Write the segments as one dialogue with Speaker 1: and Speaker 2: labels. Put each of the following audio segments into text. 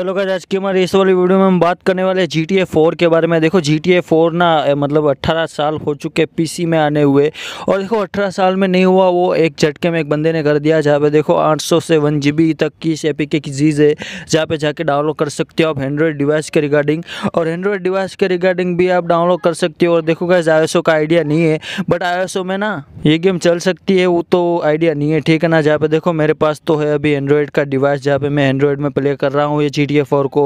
Speaker 1: hello तो guys आज की हमारे इस वाली वीडियो में हम बात करने वाले हैं जी टी के बारे में देखो जी टी ना मतलब 18 साल हो चुके पीसी में आने हुए और देखो 18 साल में नहीं हुआ वो एक झटके में एक बंदे ने कर दिया जहाँ पे देखो 800 से 1 जीबी तक की इस एपिक की चीज़ है जहाँ पे जाके डाउनलोड कर सकते हो आप एंड्रॉयड डिवाइस के रिगार्डिंग और एंड्रॉयड डिवाइस के रिगार्डिंग भी आप डाउनलोड कर सकते हो और देखो गाइस आई का आइडिया नहीं है बट आई में ना ये गेम चल सकती है वो तो आइडिया नहीं है ठीक है ना जहाँ पे देखो मेरे पास तो है अभी एंड्रॉयड का डिवाइस जहाँ पे मैं एंड्रॉयड में प्ले कर रहा हूँ ये जी टी ए फोर को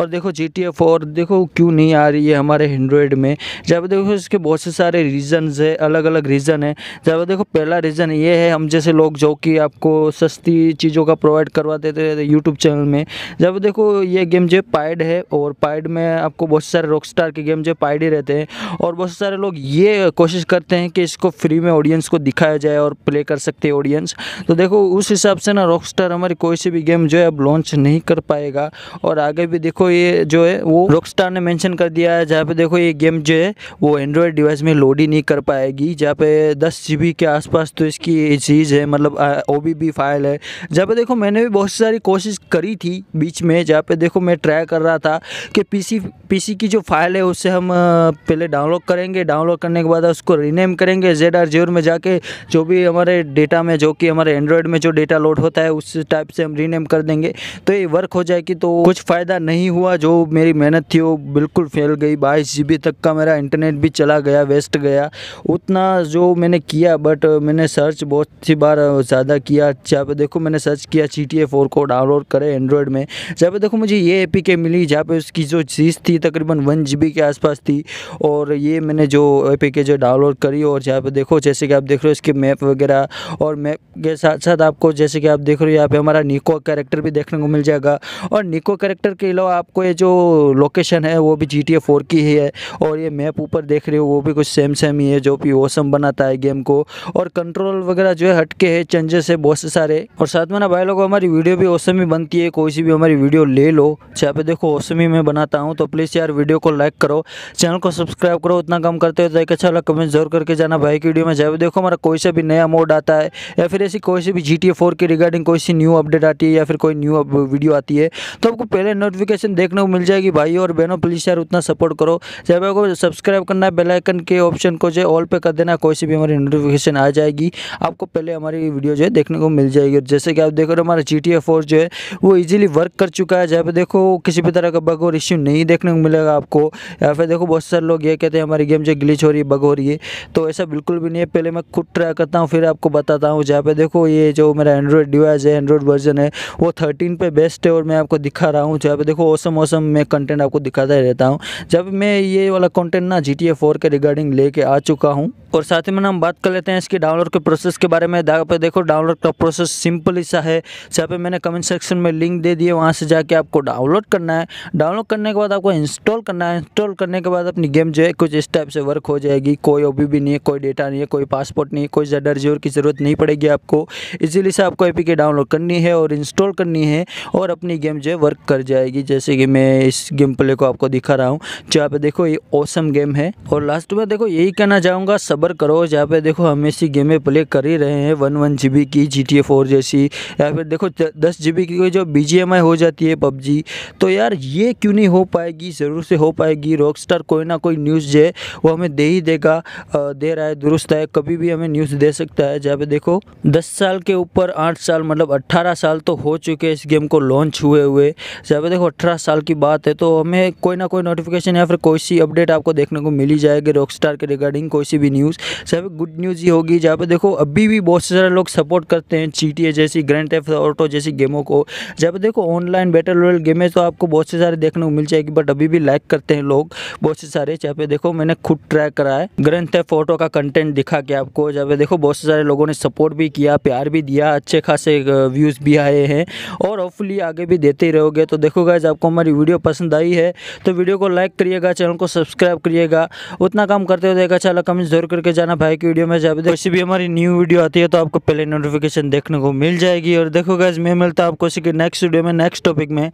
Speaker 1: और देखो जी टी ए फोर देखो क्यों नहीं आ रही है हमारे एंड्रॉयड में जब देखो इसके बहुत से सारे रीज़न्स है अलग अलग रीज़न है जब देखो पहला रीज़न ये है हम जैसे लोग जो कि आपको सस्ती चीज़ों का प्रोवाइड करवा देते थे यूट्यूब चैनल में जब देखो ये गेम जो पाइड है और पाइड में आपको बहुत सारे रॉक स्टार के गेम जो पाइड ही रहते हैं और बहुत सारे लोग ये कोशिश करते हैं कि इसको फ्री में ऑडियंस को दिखाया जाए और प्ले कर सकते ऑडियंस तो देखो उस हिसाब से ना रॉक स्टार हमारी कोई सी भी गेम जो है अब लॉन्च नहीं कर पाएगा और आगे भी देखो ये जो है वो रॉकस्टार ने मेंशन कर दिया है जहाँ पे देखो ये गेम जो है वो एंड्रॉयड डिवाइस में लोड ही नहीं कर पाएगी जहाँ पे दस जी के आसपास तो इसकी चीज़ है मतलब ओ फाइल है जहाँ पे देखो मैंने भी बहुत सारी कोशिश करी थी बीच में जहाँ पे देखो मैं ट्राई कर रहा था कि पीसी पीसी की जो फाइल है उससे हम पहले डाउनलोड करेंगे डाउनलोड करने के बाद उसको रीनेम करेंगे जेड आर जेड में जाके जो भी हमारे डेटा में जो कि हमारे एंड्रॉयड में जो डेटा लोड होता है उस टाइप से हम रीनेम कर देंगे तो ये वर्क हो जाएगी तो तो कुछ फ़ायदा नहीं हुआ जो मेरी मेहनत थी वो बिल्कुल फैल गई बाईस जी तक का मेरा इंटरनेट भी चला गया वेस्ट गया उतना जो मैंने किया बट मैंने सर्च बहुत सी बार ज़्यादा किया जहाँ पर देखो मैंने सर्च किया जी टी ए फोर को डाउनलोड करें एंड्रॉयड में जहाँ पर देखो मुझे ये ए पी के मिली जहाँ पर उसकी जो चीज़ थी तकरीबन वन जी बी के आसपास थी और ये मैंने जो ए पी के जो डाउनलोड करी और जहाँ पर देखो जैसे कि आप देख रहे हो इसके मैप वगैरह और मैप के साथ साथ आपको जैसे कि आप देख रहे हो यहाँ पे हमारा निको कैरेक्टर भी देखने को मिल जाएगा और निको करेक्टर के अलावा आपको ये जो लोकेशन है वो भी जी टी ए फोर की ही है और ये मैप ऊपर देख रहे हो वो भी कुछ सेम सेम ही है जो भी ओसम बनाता है गेम को और कंट्रोल वगैरह जो है हटके है चेंजेस है बहुत से सारे और साथ में ना भाई लोगों हमारी वीडियो भी ओसम ही बनती है कोई सी भी हमारी वीडियो ले लो चाहे पे देखो ओसम ही मैं बनाता हूँ तो प्लीज़ यार वीडियो को लाइक करो चैनल को सब्सक्राइब करो उतना कम करते हो तो एक अच्छा लगा कमेंट जरूर करके जाना भाई की वीडियो में जाए देखो हमारा कोई सा भी नया मोड आता है या फिर ऐसी कोई सी भी जी टी फोर की रिगार्डिंग कोई सी न्यू अपडेट आती है या फिर कोई न्यू वीडियो आती है तो आपको पहले नोटिफिकेशन देखने को मिल जाएगी भाई और बहनों प्लीज़ यार उतना सपोर्ट करो जब आपको सब्सक्राइब करना है बेलाइकन के ऑप्शन को जो ऑल पे कर देना कोई सी भी हमारी नोटिफिकेशन आ जाएगी आपको पहले हमारी वीडियो जो है देखने को मिल जाएगी और जैसे कि आप देख रहे हो हमारा जी टी जो है वो ईजिली वर्क कर चुका है जहाँ पे देखो किसी भी तरह का बग और इश्यू नहीं देखने को मिलेगा आपको या फिर देखो बहुत सारे लोग ये कहते हैं हमारी गेम जो ग्लिच हो रही है बग हो रही है तो ऐसा बिल्कुल भी नहीं है पहले मैं खुद ट्राई करता हूँ फिर आपको बताता हूँ जहाँ पे देखो ये जो मेरा एंड्रॉयड डिवाइस है एंड्रॉयड वर्जन है वो थर्टीन पे बेस्ट है और मैं आपको दिखा दिखा रहा हूँ जहाँ देखो ओसम मौसम मैं कंटेंट आपको दिखाता रहता हूँ जब मैं ये वाला कंटेंट ना जी टी के रिगार्डिंग लेके आ चुका हूँ और साथ ही में हम बात कर लेते हैं इसके डाउनलोड के प्रोसेस के बारे में पे देखो डाउनलोड का प्रोसेस सिंपल सा है जहाँ पे मैंने कमेंट सेक्शन में लिंक दे दिए वहाँ से जाके आपको डाउनलोड करना है डाउनलोड करने के बाद आपको इंस्टॉल करना है इंस्टॉल करने के बाद अपनी गेम जो है कुछ इस टाइप से वर्क हो जाएगी कोई ओ भी नहीं है कोई डेटा नहीं है कोई पासपोर्ट नहीं है कोई जडर जोर की ज़रूरत नहीं पड़ेगी आपको इजीली से आपको ए डाउनलोड करनी है और इंस्टॉल करनी है और अपनी गेम जो है वर्क कर जाएगी जैसे कि मैं इस गेम प्ले को आपको दिखा रहा हूँ जहाँ पे देखो ये ओसम गेम है और लास्ट में देखो यही कहना चाहूँगा सब्र करो जहाँ पे देखो हम ऐसी गेमें प्ले कर ही रहे हैं वन वन जी की जी टी जैसी या फिर देखो दस जी की जो बी हो जाती है पबजी तो यार ये क्यों नहीं हो पाएगी ज़रूर से हो पाएगी रॉक स्टार कोई ना कोई न्यूज़ जो है वो हमें दे ही देगा दे रहा है दुरुस्त है कभी भी हमें न्यूज़ दे सकता है जहाँ पे देखो दस साल के ऊपर आठ साल मतलब अट्ठारह साल तो हो चुके हैं इस गेम को लॉन्च हुए हुए जब तो देखो अठारह साल की बात है तो हमें कोई ना कोई नोटिफिकेशन या फिर कोई सी अपडेट आपको देखने को मिली जाएगी रॉक स्टार के रिगार्डिंग कोई सी भी न्यूज़ जब गुड न्यूज़ ही होगी जहाँ पे देखो अभी भी बहुत सारे लोग सपोर्ट करते हैं जी जैसी ग्रैंड एफ ऑटो जैसी गेमों को जहाँ देखो ऑनलाइन बैटल रॉयल गेमें तो आपको बहुत से सारे देखने को मिल जाएगी बट अभी भी लाइक करते हैं लोग बहुत से सारे जहाँ पे देखो मैंने खुद ट्राई करा है ग्रैंड एफ ऑटो का कंटेंट दिखा के आपको जहाँ पे देखो बहुत से सारे लोगों ने सपोर्ट भी किया प्यार भी दिया अच्छे खासे व्यूज़ भी आए हैं और होपफुली आगे भी देते रहो होगे तो देखो गाइज आपको हमारी वीडियो पसंद आई है तो वीडियो को लाइक करिएगा चैनल को सब्सक्राइब करिएगा उतना काम करते हुए देखा अच्छा कमेंट जरूर करके जाना भाई की वीडियो में जब वैसे भी हमारी न्यू वीडियो आती है तो आपको पहले नोटिफिकेशन देखने को मिल जाएगी और देखो गाइज मैं मिलता आपको नेक्स्ट वीडियो में नेक्स्ट टॉपिक में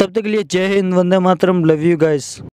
Speaker 1: तब तक के लिए जय हिंद वंदे मातरम लव यू गाइज